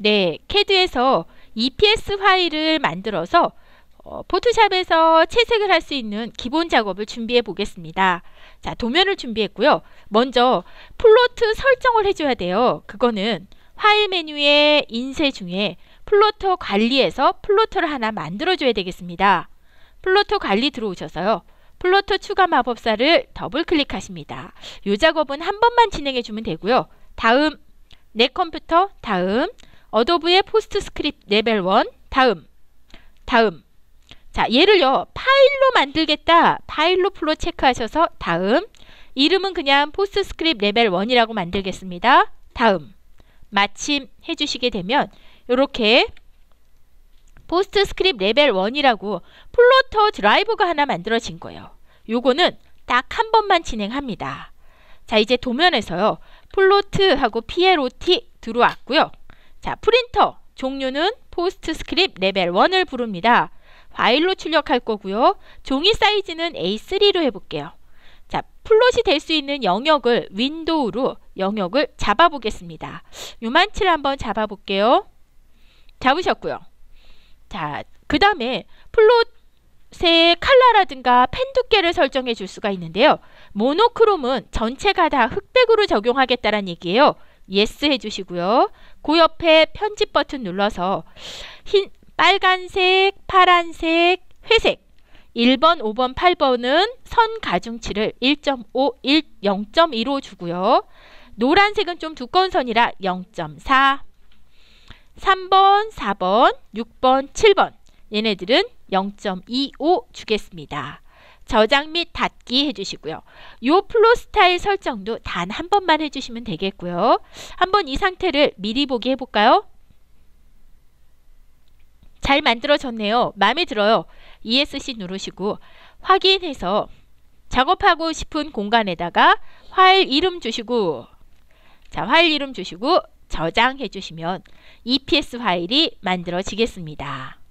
네, 캐드에서 EPS 파일을 만들어서 어, 포토샵에서 채색을 할 수 있는 기본 작업을 준비해 보겠습니다. 자, 도면을 준비했고요. 먼저 플로트 설정을 해줘야 돼요. 그거는 파일 메뉴의 인쇄 중에 플로터 관리에서 플로터를 하나 만들어줘야 되겠습니다. 플로터 관리 들어오셔서요. 플로터 추가 마법사를 더블 클릭하십니다. 이 작업은 한 번만 진행해 주면 되고요. 다음 내 컴퓨터 다음 어도브의 포스트스크립트 레벨 1 다음 다음 자 얘를요 파일로 만들겠다 파일로 풀로 체크하셔서 다음 이름은 그냥 포스트스크립트 레벨 1이라고 만들겠습니다 다음 마침 해주시게 되면 이렇게 포스트스크립트 레벨 1이라고 플로터 드라이브가 하나 만들어진 거예요 요거는 딱 한 번만 진행합니다 자 이제 도면에서요 플로트하고 PLOT 들어왔고요 자, 프린터 종류는 포스트스크립 레벨 1을 부릅니다. 파일로 출력할 거고요. 종이 사이즈는 A3로 해볼게요. 자, 플롯이 될 수 있는 영역을 윈도우로 영역을 잡아보겠습니다. 요만치를 한번 잡아볼게요. 잡으셨고요. 자, 그 다음에 플롯의 칼라라든가 펜 두께를 설정해 줄 수가 있는데요. 모노크롬은 전체가 다 흑백으로 적용하겠다는 얘기예요. 예스 해주시고요. 그 옆에 편집 버튼 눌러서 흰, 빨간색, 파란색, 회색 1번, 5번, 8번은 선 가중치를 1.5, 1, 0.1로 주고요. 노란색은 좀 두꺼운 선이라 0.4 3번, 4번, 6번, 7번 얘네들은 0.25 주겠습니다. 저장 및 닫기 해주시고요. 요 플로 스타일 설정도 단 한 번만 해주시면 되겠고요. 한번 이 상태를 미리 보기 해볼까요? 잘 만들어졌네요. 마음에 들어요. ESC 누르시고 확인해서 작업하고 싶은 공간에다가 파일 이름 주시고 자 파일 이름 주시고 저장해 주시면 EPS 파일이 만들어지겠습니다.